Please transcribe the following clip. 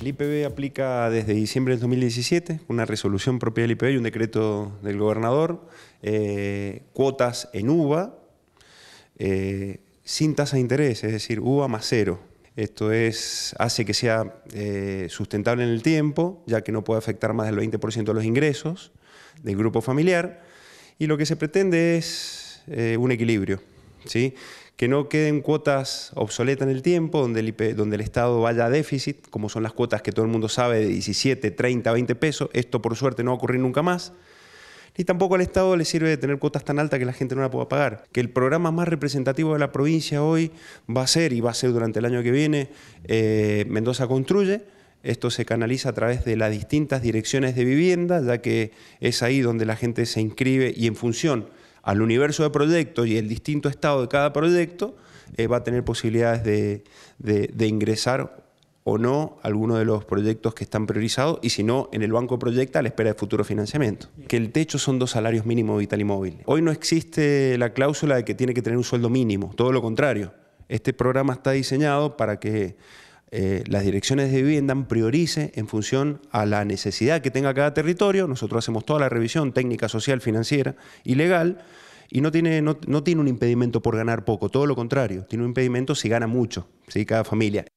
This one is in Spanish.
El IPB aplica desde diciembre del 2017 una resolución propia del IPB y un decreto del gobernador, eh, cuotas en UVA eh, sin tasa de interés, es decir, UVA más cero. Esto hace que sea eh, sustentable en el tiempo, ya que no puede afectar más del 20% de los ingresos del grupo familiar. Y lo que se pretende es un equilibrio, ¿sí? que no queden cuotas obsoletas en el tiempo, donde el, Estado vaya a déficit, como son las cuotas que todo el mundo sabe de 17, 30, 20 pesos. Esto por suerte no va a ocurrir nunca más. ni tampoco al Estado le sirve de tener cuotas tan altas que la gente no la pueda pagar. Que el programa más representativo de la provincia hoy va a ser, y va a ser durante el año que viene, eh, Mendoza Construye. Esto se canaliza a través de las distintas direcciones de vivienda, ya que es ahí donde la gente se inscribe y en función al universo de proyectos y el distinto estado de cada proyecto, eh, va a tener posibilidades de, ingresar o no a alguno de los proyectos que están priorizados y si no, en el banco proyecta a la espera de futuro financiamiento. Que el techo son dos salarios mínimos vital y móvil. Hoy no existe la cláusula de que tiene que tener un sueldo mínimo, todo lo contrario. Este programa está diseñado para que eh, las direcciones de vivienda priorice en función a la necesidad que tenga cada territorio. Nosotros hacemos toda la revisión técnica, social, financiera y legal y no tiene, no, tiene un impedimento por ganar poco, todo lo contrario, tiene un impedimento si gana mucho, cada familia.